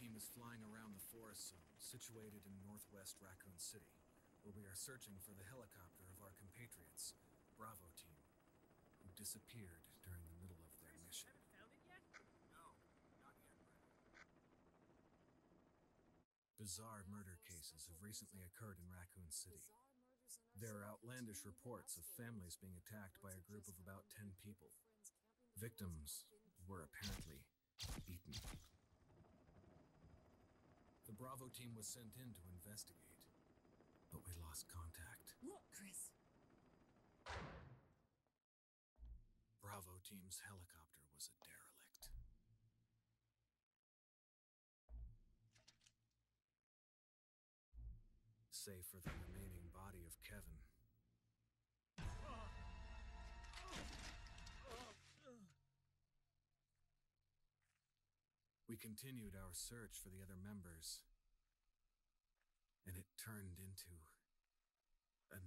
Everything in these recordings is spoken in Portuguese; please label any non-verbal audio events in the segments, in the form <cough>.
team is flying around the forest zone, situated in northwest Raccoon City, where we are searching for the helicopter of our compatriots, Bravo team, who disappeared during the middle of their mission. Bizarre murder cases have recently occurred in Raccoon City. There are outlandish reports of families being attacked by a group of about 10 people. Victims were apparently beaten. Bravo team was sent in to investigate, but we lost contact. Look, Chris. Bravo team's helicopter was a derelict. Save for the remaining body of Kevin. We continued our search for the other members, and it turned into a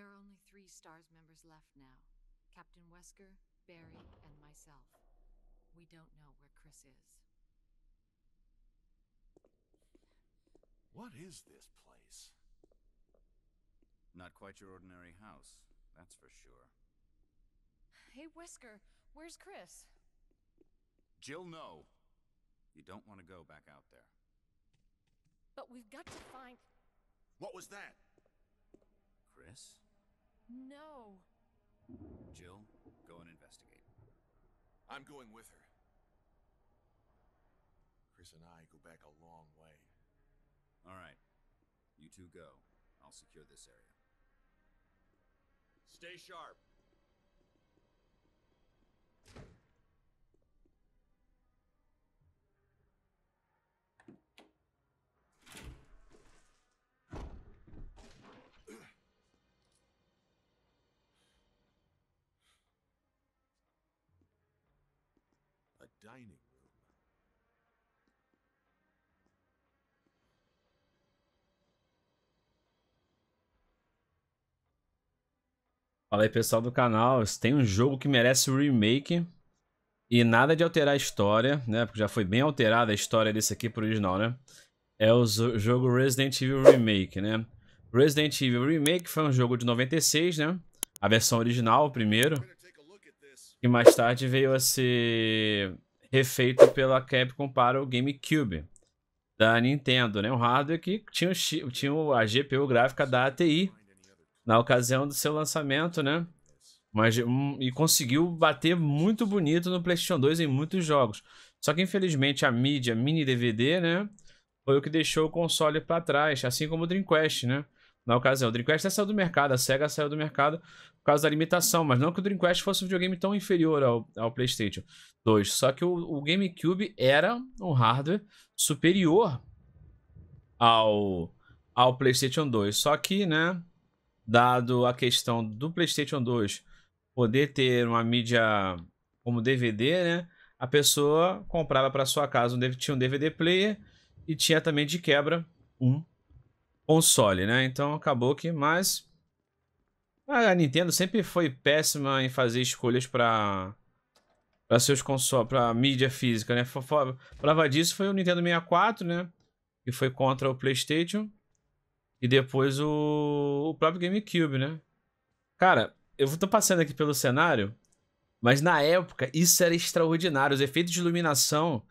There are only three STARS members left now. Captain Wesker, Barry, and myself. We don't know where Chris is. What is this place? Not quite your ordinary house, that's for sure. Hey, Wesker, where's Chris? Jill, no. You don't want to go back out there. But we've got to find... What was that? Chris? No. Jill, go and investigate. I'm going with her. Chris and I go back a long way. All right. You two go. I'll secure this area. Stay sharp. dining Fala aí, pessoal do canal. Tem um jogo que merece o remake. E nada de alterar a história, né? Porque já foi bem alterada a história desse aqui pro original, né? É o jogo Resident Evil Remake, né? Resident Evil Remake foi um jogo de 96, né? A versão original, o primeiro. E mais tarde veio a ser refeito pela Capcom para o GameCube da Nintendo, né? Um hardware que tinha, o tinha a GPU gráfica da ATI na ocasião do seu lançamento, né? Mas, um, e conseguiu bater muito bonito no PlayStation 2 em muitos jogos. Só que infelizmente a mídia mini DVD, né? Foi o que deixou o console para trás, assim como o Dreamcast, né? na ocasião. O Dreamcast até saiu do mercado, a SEGA saiu do mercado por causa da limitação, mas não que o Dreamcast fosse um videogame tão inferior ao, ao PlayStation 2. Só que o, o GameCube era um hardware superior ao, ao PlayStation 2. Só que, né, dado a questão do PlayStation 2 poder ter uma mídia como DVD, né, a pessoa comprava para sua casa, um, tinha um DVD player e tinha também de quebra um console, né? Então acabou que, mas a Nintendo sempre foi péssima em fazer escolhas para para seus consoles, para mídia física, né? Prova disso foi o Nintendo 64, né? Que foi contra o PlayStation e depois o, o próprio GameCube, né? Cara, eu tô passando aqui pelo cenário, mas na época isso era extraordinário, os efeitos de iluminação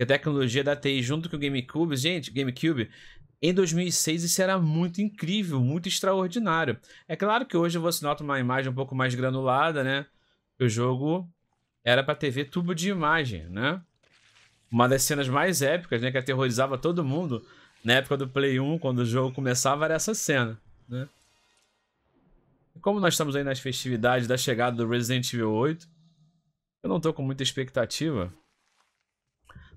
a tecnologia da TI junto com o GameCube, gente, GameCube em 2006 isso era muito incrível, muito extraordinário. É claro que hoje você nota uma imagem um pouco mais granulada, né? O jogo era para TV tubo de imagem, né? Uma das cenas mais épicas, né, que aterrorizava todo mundo na época do Play 1, quando o jogo começava, era essa cena, né? E como nós estamos aí nas festividades da chegada do Resident Evil 8, eu não tô com muita expectativa.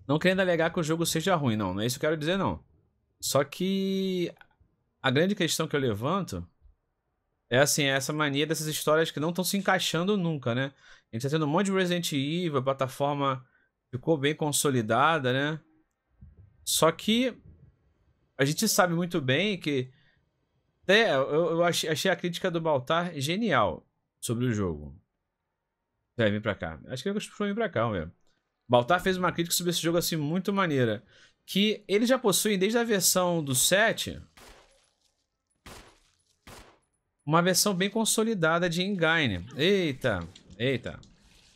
Não querendo alegar que o jogo seja ruim, não. Não é isso que eu quero dizer, não. Só que a grande questão que eu levanto é assim, é essa mania dessas histórias que não estão se encaixando nunca, né? A gente tá tendo um monte de Resident Evil, a plataforma ficou bem consolidada, né? Só que a gente sabe muito bem que. Até eu, achei, achei a crítica do Baltar genial sobre o jogo. Vai vir pra cá. Acho que ele costumou vir pra cá, mesmo. Baltar fez uma crítica sobre esse jogo assim muito maneira que eles já possuem desde a versão do 7 uma versão bem consolidada de Engine. Eita, eita.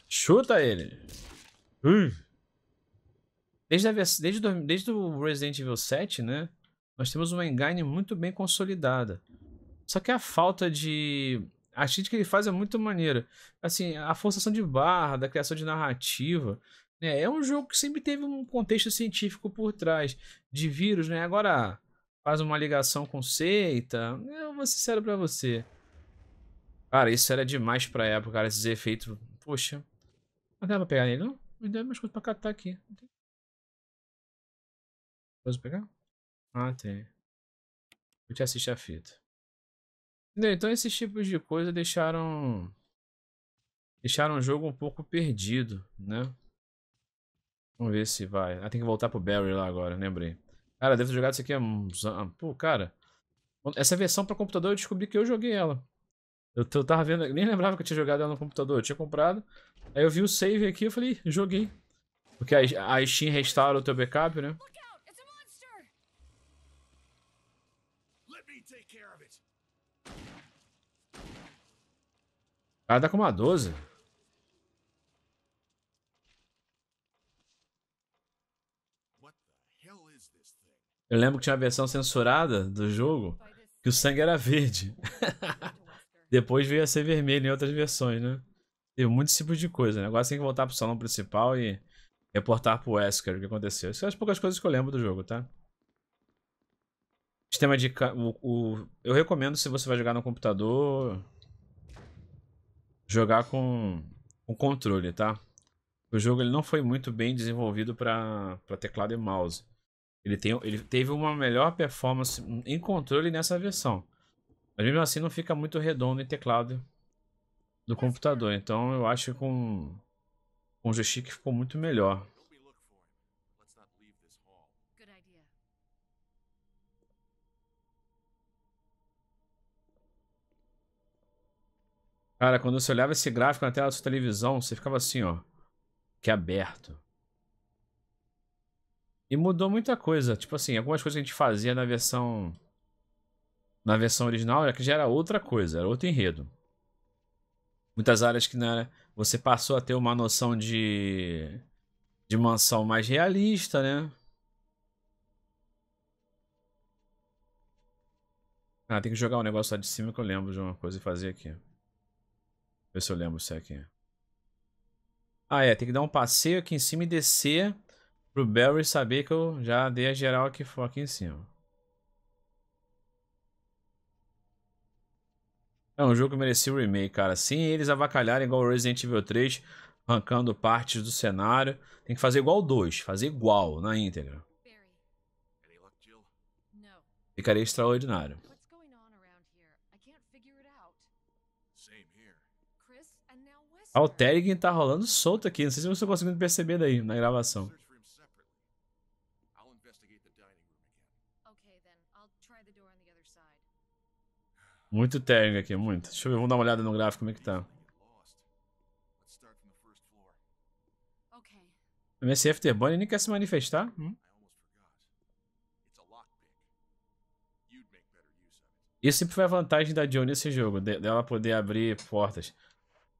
Chuta ele. Uh. Desde, a, desde, do, desde o Resident Evil 7, né? Nós temos uma Engine muito bem consolidada. Só que a falta de... A crítica que ele faz é muito maneira. Assim, a forçação de barra, da criação de narrativa. É, é um jogo que sempre teve um contexto científico por trás de vírus, né? Agora faz uma ligação com seita. Né? Eu vou ser sério pra você. Cara, isso era demais pra época, cara, esses efeitos. Poxa. Não dá pra pegar nele, não? Me deu mais coisas pra catar aqui. Posso pegar? Ah, tem. Vou te assistir a fita. Entendeu? Então esses tipos de coisa deixaram. Deixaram o jogo um pouco perdido, né? Vamos ver se vai. Ah, tem que voltar pro Barry lá agora, lembrei. Cara, devo ter jogado isso aqui há uns anos. Pô, cara. Essa versão pra computador eu descobri que eu joguei ela. Eu, eu tava vendo, nem lembrava que eu tinha jogado ela no computador. Eu tinha comprado. Aí eu vi o save aqui eu falei, joguei. Porque a, a Steam restaura o teu backup, né? O cara tá com uma 12. Eu lembro que tinha uma versão censurada do jogo que o sangue era verde. <laughs> Depois veio a ser vermelho em outras versões, né? Teve muito tipo de coisa, né? Agora você tem que voltar pro salão principal e reportar pro Wesker o que aconteceu. Essas são é as poucas coisas que eu lembro do jogo, tá? Sistema de... O, o, eu recomendo se você vai jogar no computador... Jogar com, o controle, tá? O jogo ele não foi muito bem desenvolvido para teclado e mouse. Ele, tem, ele teve uma melhor performance em controle nessa versão. Mas mesmo assim não fica muito redondo em teclado do computador. Então eu acho que com, com o joystick ficou muito melhor. Cara, quando você olhava esse gráfico na tela da sua televisão, você ficava assim, ó. Que aberto. E mudou muita coisa. Tipo assim, algumas coisas que a gente fazia na versão. Na versão original era que já era outra coisa, era outro enredo. Muitas áreas que não né, era. Você passou a ter uma noção de. de mansão mais realista, né? Ah, tem que jogar um negócio lá de cima que eu lembro de uma coisa e fazer aqui. Ver se eu lembro isso aqui. Ah, é. Tem que dar um passeio aqui em cima e descer Pro Barry saber que eu já dei a geral aqui, aqui em cima. É um jogo que merecia o remake, cara. Sim, eles avacalharem igual Resident Evil 3, arrancando partes do cenário. Tem que fazer igual o 2, fazer igual na íntegra. Ficaria extraordinário. o Alterig tá rolando solto aqui. Não sei se você conseguindo perceber daí na gravação. Muito tag aqui, muito. Deixa eu ver, vamos dar uma olhada no gráfico, como é que tá. MSF Afterburn nem quer se manifestar? Hum? Isso sempre foi a vantagem da Johnny nesse jogo, dela poder abrir portas.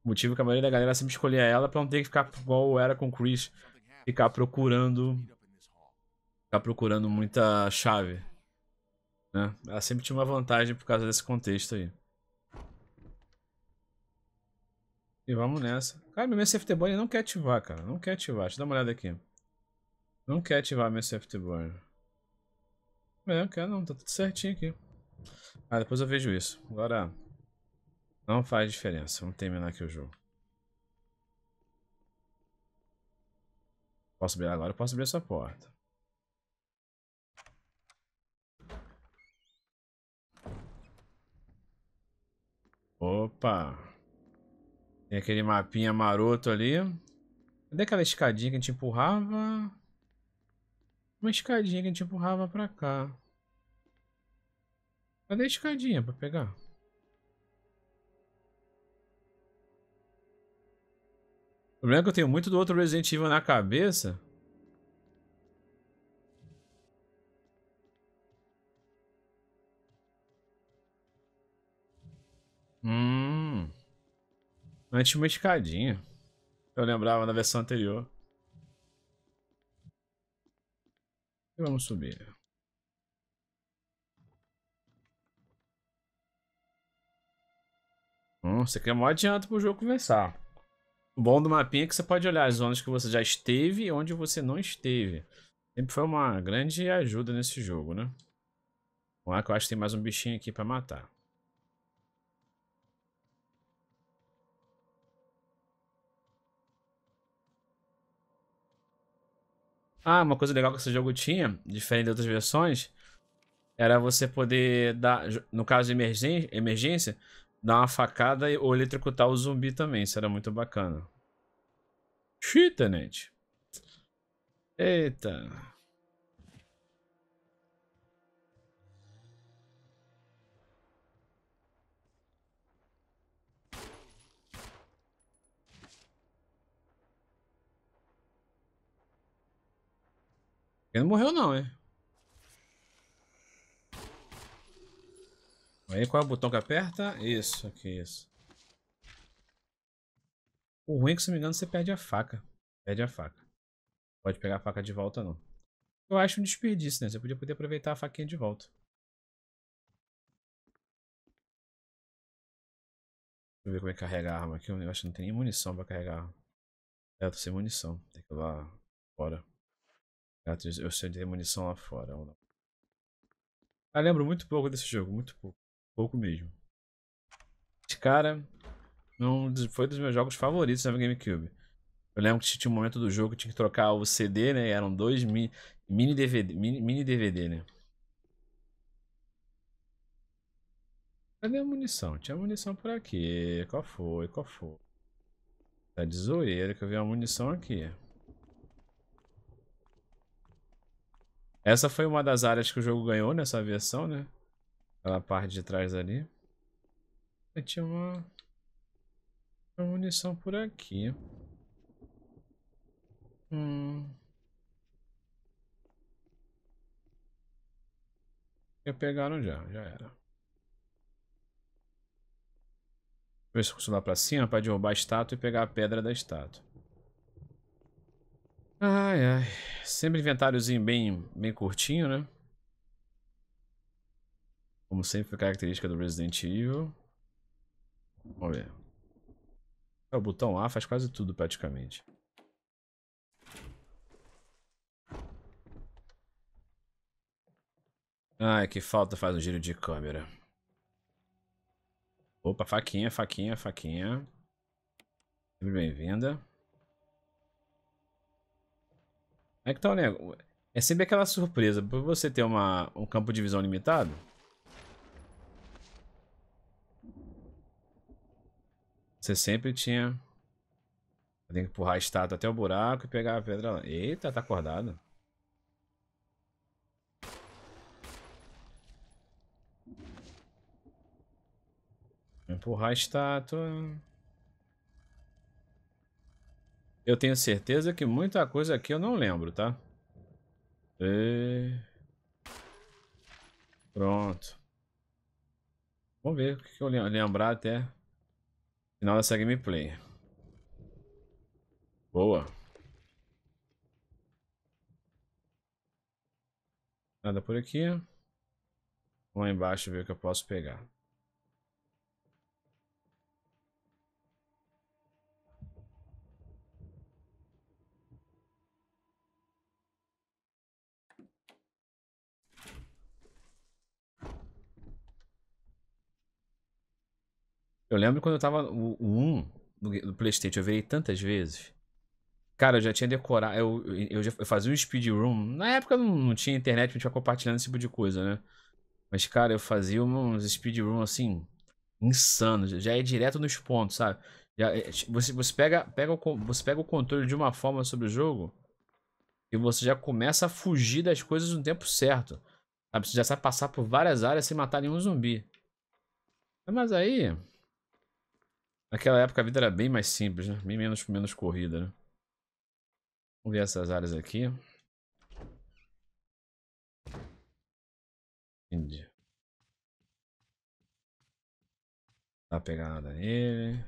O motivo que a maioria da galera sempre escolhia ela pra não ter que ficar igual era com o Chris. Ficar procurando... Ficar procurando muita chave. Né? Ela sempre tinha uma vantagem por causa desse contexto aí. E vamos nessa. Cara, meu Safety Burn não quer ativar, cara. Não quer ativar. Deixa eu dar uma olhada aqui. Não quer ativar meu Safety Burn. É, não quer não. Tá tudo certinho aqui. Ah, depois eu vejo isso. Agora, não faz diferença. Vamos terminar aqui o jogo. Posso abrir agora? Posso abrir essa porta. Opa! Tem aquele mapinha maroto ali. Cadê aquela escadinha que a gente empurrava? Uma escadinha que a gente empurrava pra cá. Cadê a escadinha pra pegar? O problema é que eu tenho muito do outro Resident Evil na cabeça. Antes uma escadinha. Eu lembrava na versão anterior. E vamos subir. Hum, isso aqui é o maior adianto pro jogo começar. O bom do mapinha é que você pode olhar as zonas que você já esteve e onde você não esteve. Sempre foi uma grande ajuda nesse jogo, né? Vamos lá que eu acho que tem mais um bichinho aqui pra matar. Ah, uma coisa legal que esse jogo tinha, diferente de outras versões, era você poder dar, no caso de emergência, dar uma facada ou eletrocutar o zumbi também. Isso era muito bacana. Chita, Tenente. Eita. Ele não morreu não, hein? Aí qual é o botão que aperta? Isso, aqui, isso. O ruim é que, se não me engano, você perde a faca. Perde a faca. Pode pegar a faca de volta, não. Eu acho um desperdício, né? Você podia poder aproveitar a faquinha de volta. Deixa eu ver como é que carrega a arma aqui. Eu acho que não tem nem munição pra carregar. É, eu tô sem munição. Tem que ir lá fora. Eu sei de munição lá fora. Eu ah, lembro muito pouco desse jogo, muito pouco. Pouco mesmo. Esse cara não foi dos meus jogos favoritos na GameCube. Eu lembro que tinha um momento do jogo que tinha que trocar o CD, né? Eram dois mini, mini DVD, mini, mini DVD, né? Cadê a munição? Tinha munição por aqui. Qual foi? Qual foi? Tá de zoeira que eu vi a munição aqui. Essa foi uma das áreas que o jogo ganhou nessa versão, né? Aquela parte de trás ali. Eu tinha uma... uma munição por aqui. Hum... Já pegaram já, já era. Ver se eu lá pra cima pra derrubar a estátua e pegar a pedra da estátua. Ai, ai. Sempre inventáriozinho bem, bem curtinho, né? Como sempre, característica do Resident Evil. Vamos ver. É, o botão A faz quase tudo, praticamente. Ai, que falta faz um giro de câmera. Opa, faquinha, faquinha, faquinha. Bem-vinda. É que tá o negócio. É sempre aquela surpresa. Por você ter uma, um campo de visão limitado. Você sempre tinha. Tem que empurrar a estátua até o buraco e pegar a pedra lá. Eita, tá acordado. Empurrar a estátua. Eu tenho certeza que muita coisa aqui eu não lembro, tá? E... É. Pronto. Vamos ver o que eu lembrar até final dessa gameplay. Boa. Nada por aqui. Vou lá embaixo ver o que eu posso pegar. Eu lembro quando eu tava. O, o 1 do, Playstation, eu virei tantas vezes. Cara, eu já tinha decorado. Eu, eu, já, eu fazia um speedrun. Na época não, não tinha internet, a gente ia compartilhando esse tipo de coisa, né? Mas, cara, eu fazia uns speedrun assim. insanos. Já é direto nos pontos, sabe? Já, é, você, você, pega, pega o, você pega o controle de uma forma sobre o jogo. E você já começa a fugir das coisas no tempo certo. Sabe? Você já sabe passar por várias áreas sem matar nenhum zumbi. Mas aí. Naquela época a vida era bem mais simples, né? Bem menos, menos corrida, né? Vamos ver essas áreas aqui. Entendi. Dá uma pegada nele.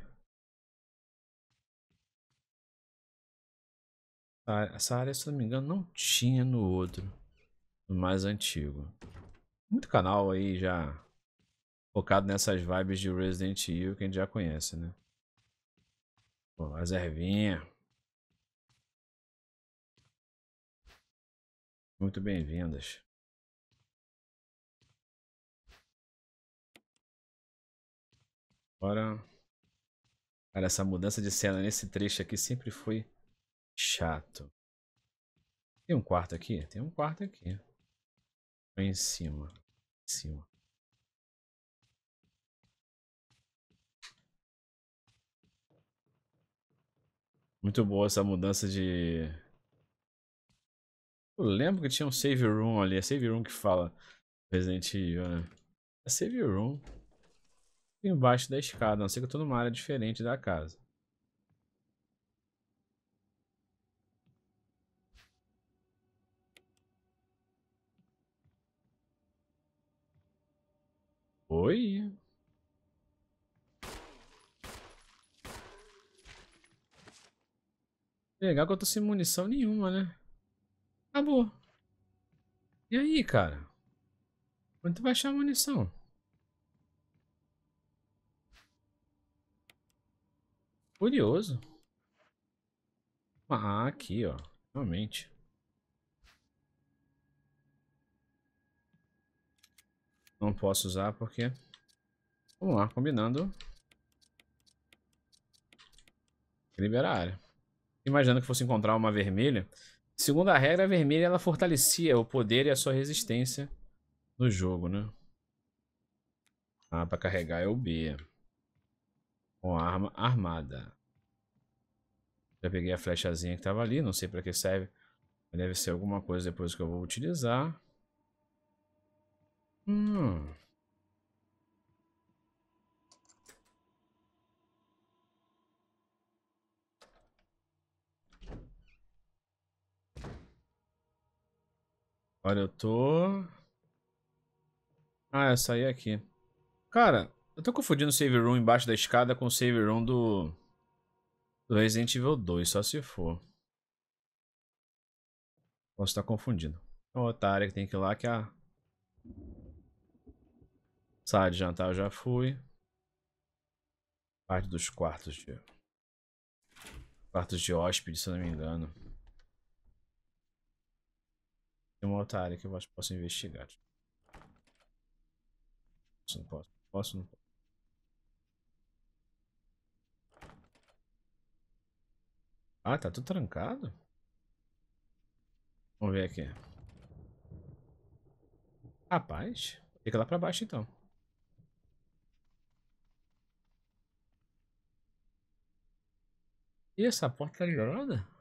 Essa área, se não me engano, não tinha no outro. No mais antigo. Muito canal aí já focado nessas vibes de Resident Evil que a gente já conhece, né? Pô, as ervinhas. Muito bem-vindas. Bora. Cara, essa mudança de cena nesse trecho aqui sempre foi chato. Tem um quarto aqui? Tem um quarto aqui. Foi em cima. Em cima. Muito boa essa mudança de... Eu lembro que tinha um save room ali. É save room que fala Resident Evil, né? É save room embaixo da escada. A não ser que eu tô numa área diferente da casa. Oi. É legal que eu tô sem munição nenhuma, né? Acabou. E aí, cara? Quando tu vai achar munição? Curioso. Ah, aqui, ó. Realmente. Não posso usar porque... Vamos lá, combinando. Liberar a área imaginando que fosse encontrar uma vermelha. Segundo a regra, a vermelha ela fortalecia o poder e a sua resistência no jogo, né? Ah, pra carregar é o B. Com arma armada. Já peguei a flechazinha que tava ali, não sei pra que serve. Deve ser alguma coisa depois que eu vou utilizar. Hum... Olha, eu tô... Ah, eu saí aqui. Cara, eu tô confundindo o save room embaixo da escada com o save room do... Do Resident Evil 2, só se for. Posso estar confundindo. É outra área que tem que ir lá que é a... Sala de jantar eu já fui. Parte dos quartos de... Quartos de hóspede, se eu não me engano. Tem uma outra área que eu acho que posso investigar. Posso, não posso. Posso, não posso. Ah, tá tudo trancado? Vamos ver aqui. Rapaz, fica lá pra baixo então. E essa porta tá ligada?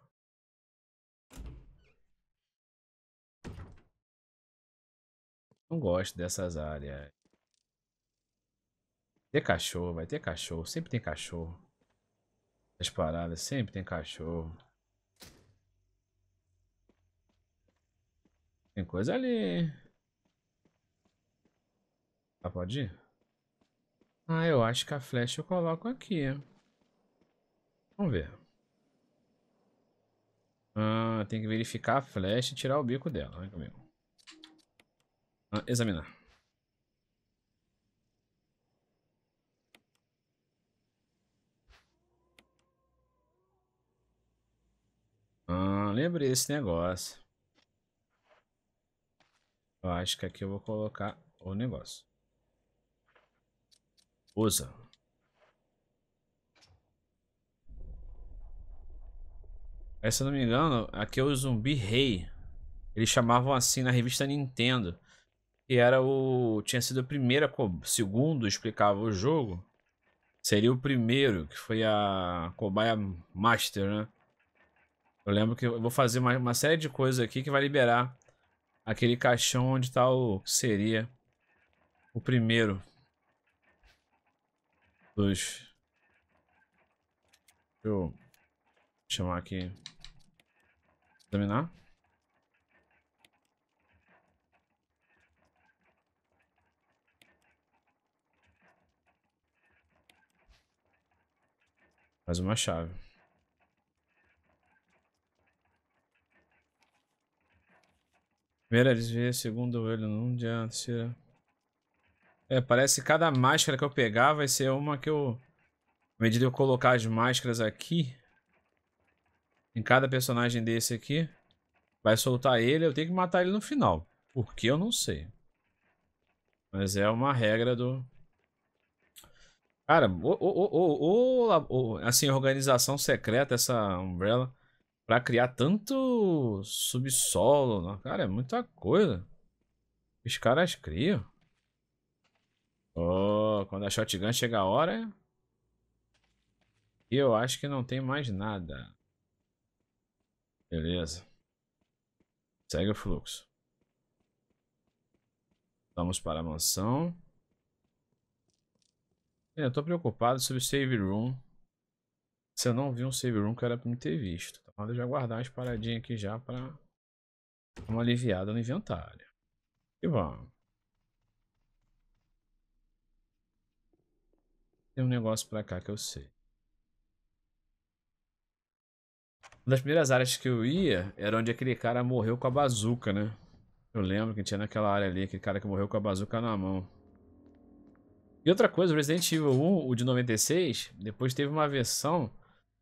Não gosto dessas áreas. Ter cachorro, vai ter cachorro. Sempre tem cachorro. As paradas, sempre tem cachorro. Tem coisa ali. Ah, pode ir? Ah, eu acho que a flecha eu coloco aqui. Vamos ver. Ah, tem que verificar a flecha e tirar o bico dela. Vem comigo. Ah, examinar. Ah, lembrei desse negócio. Eu acho que aqui eu vou colocar o negócio. Usa. Aí, é, se eu não me engano, aqui é o zumbi rei. Eles chamavam assim na revista Nintendo que era o. tinha sido a primeira, segundo explicava o jogo, seria o primeiro, que foi a Cobaia Master, né? Eu lembro que eu vou fazer uma, uma série de coisas aqui que vai liberar aquele caixão onde tá o. seria o primeiro dos. Deixa eu chamar aqui. Examinar. Mais uma chave. Primeira eles segundo olho não adianta, terceira. É, parece que cada máscara que eu pegar vai ser uma que eu. À medida que eu colocar as máscaras aqui. Em cada personagem desse aqui. Vai soltar ele, eu tenho que matar ele no final. Por que eu não sei. Mas é uma regra do, Cara, ou, assim, organização secreta, essa Umbrella, pra criar tanto subsolo. Cara, é muita coisa. Os caras criam. Oh, quando a shotgun chega a hora. Eu acho que não tem mais nada. Beleza. Segue o fluxo. Vamos para a mansão. É, eu tô preocupado sobre save room. Se eu não vi um save room que era pra me ter visto. Então, eu já guardar umas paradinhas aqui já pra uma aliviada no inventário. E vamos. Tem um negócio pra cá que eu sei. Uma das primeiras áreas que eu ia era onde aquele cara morreu com a bazuca, né? Eu lembro que tinha naquela área ali, aquele cara que morreu com a bazuca na mão. E outra coisa, o Resident Evil 1, o de 96, depois teve uma versão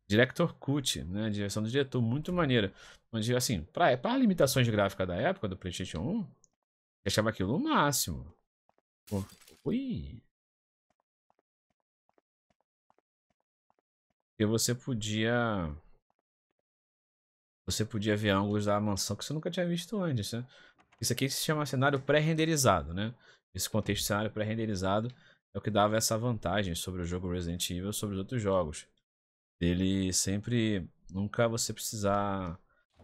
Director Cut, né? Direção do diretor, muito maneira. Onde, assim, para pra limitações gráficas da época, do PlayStation 1, achava aquilo o máximo. ui! E você podia. Você podia ver ângulos da mansão que você nunca tinha visto antes, né? Isso aqui se chama cenário pré-renderizado, né? Esse contexto cenário pré-renderizado é o que dava essa vantagem sobre o jogo Resident Evil sobre os outros jogos. Ele sempre. Nunca você precisar.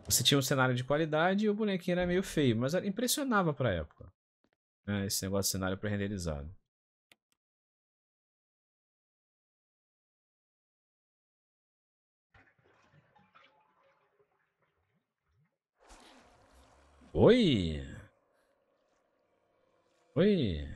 Você tinha um cenário de qualidade e o bonequinho era meio feio, mas impressionava pra época. Né, esse negócio de cenário pré-renderizado. Oi! Oi!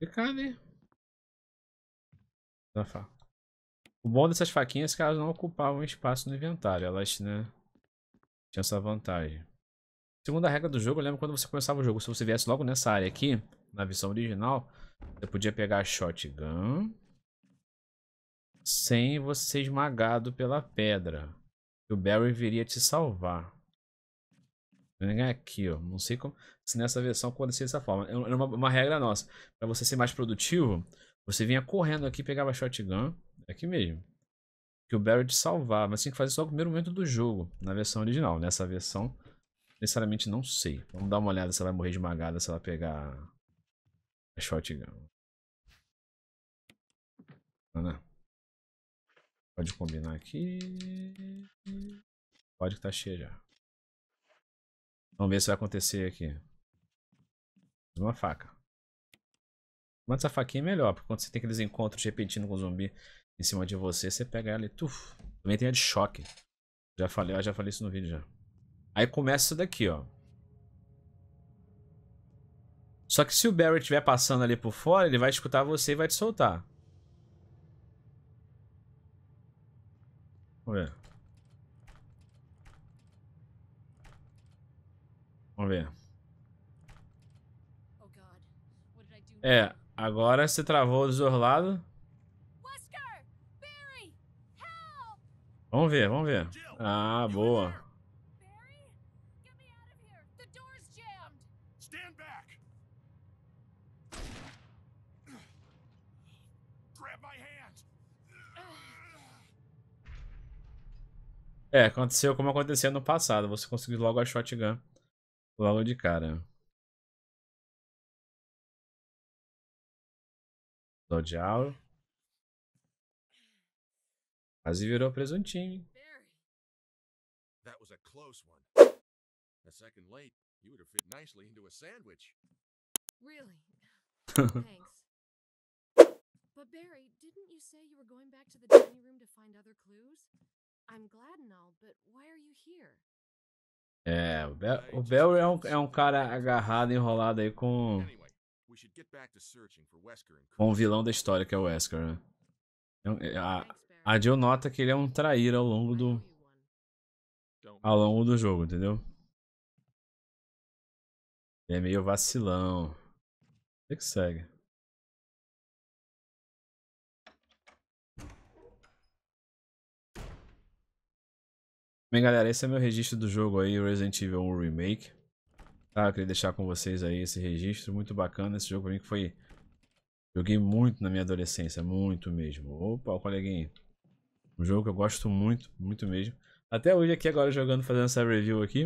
E cadê? Né? É o bom dessas faquinhas é que elas não ocupavam espaço no inventário. Elas, né? Tinha essa vantagem. Segunda regra do jogo, eu lembro quando você começava o jogo. Se você viesse logo nessa área aqui, na visão original, você podia pegar a shotgun sem você ser esmagado pela pedra. E o Barry viria te salvar. Aqui, ó. Não sei como, se nessa versão acontecia dessa forma. Era é, é uma, uma regra nossa. Para você ser mais produtivo, você vinha correndo aqui e pegava shotgun. É aqui mesmo. Que o Barrett salvava. Mas tinha que fazer só o primeiro momento do jogo. Na versão original. Nessa versão, necessariamente não sei. Vamos dar uma olhada se ela vai morrer esmagada, se ela pegar a shotgun. Ana. Pode combinar aqui. Pode que tá cheia já. Vamos ver se vai acontecer aqui. Uma faca. Mas essa faquinha é melhor, porque quando você tem aqueles encontros repentinos com zumbi em cima de você, você pega ela e tuf. Também tem a de choque. Já falei, já falei isso no vídeo já. Aí começa isso daqui, ó. Só que se o Barry estiver passando ali por fora, ele vai escutar você e vai te soltar. Vamos ver. Vamos ver. Oh, é, agora você travou dos dois lados. Vamos ver, vamos ver. Ah, boa. É, aconteceu como aconteceu no passado. Você conseguiu logo a shotgun. Logo de cara. Dodial. Quase virou presuntinho. That was a close one. A second late, you would have fit nicely into a sandwich. Really? <laughs> Thanks. But Barry, didn't you say you were going back to the dining room to find other clues? I'm glad and all, but why are you here? É, o Bell, o Bell é, um, é um cara agarrado, enrolado aí com. Com o vilão da história, que é o Wesker, né? É é, a, a Jill nota que ele é um trair ao longo do. Ao longo do jogo, entendeu? Ele é meio vacilão. O é que segue? Bem, galera, esse é meu registro do jogo aí, Resident Evil 1 Remake. Tá, eu queria deixar com vocês aí esse registro, muito bacana. Esse jogo pra mim que foi... Joguei muito na minha adolescência, muito mesmo. Opa, o coleguinha. Um jogo que eu gosto muito, muito mesmo. Até hoje aqui agora jogando, fazendo essa review aqui.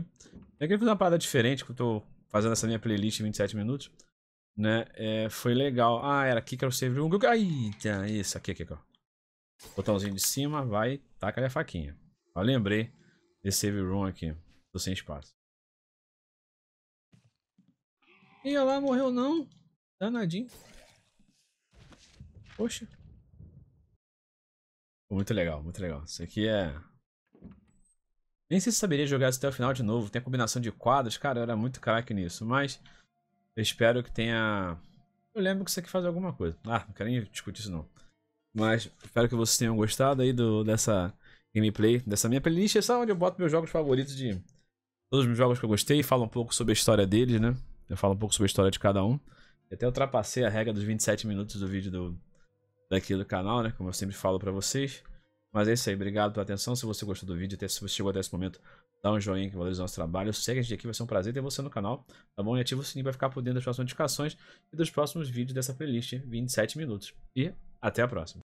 É eu queria fazer uma parada diferente, que eu tô fazendo essa minha playlist em 27 minutos. Né? É, foi legal. Ah, era aqui que era o save room. Ai, tá, isso aqui, aqui, ó. Botãozinho de cima, vai, taca a faquinha. Ó, lembrei. Nesse save room aqui. Tô sem espaço. Ih, olha lá, morreu não. Danadinho. Poxa. Muito legal, muito legal. Isso aqui é... Nem sei se saberia jogar isso até o final de novo. Tem a combinação de quadros. Cara, eu era muito craque nisso. Mas eu espero que tenha... Eu lembro que isso aqui faz alguma coisa. Ah, não quero nem discutir isso não. Mas espero que vocês tenham gostado aí do, dessa gameplay dessa minha playlist. Essa é onde eu boto meus jogos favoritos de todos os meus jogos que eu gostei. Falo um pouco sobre a história deles, né? Eu falo um pouco sobre a história de cada um. Eu até ultrapassei a regra dos 27 minutos do vídeo do, daqui do canal, né? Como eu sempre falo pra vocês. Mas é isso aí, obrigado pela atenção. Se você gostou do vídeo, até se você chegou até esse momento, dá um joinha que valoriza o nosso trabalho. Segue a gente aqui, vai ser um prazer ter você no canal, tá bom? E ativa o sininho para ficar por dentro das próximas notificações e dos próximos vídeos dessa playlist 27 minutos. E até a próxima.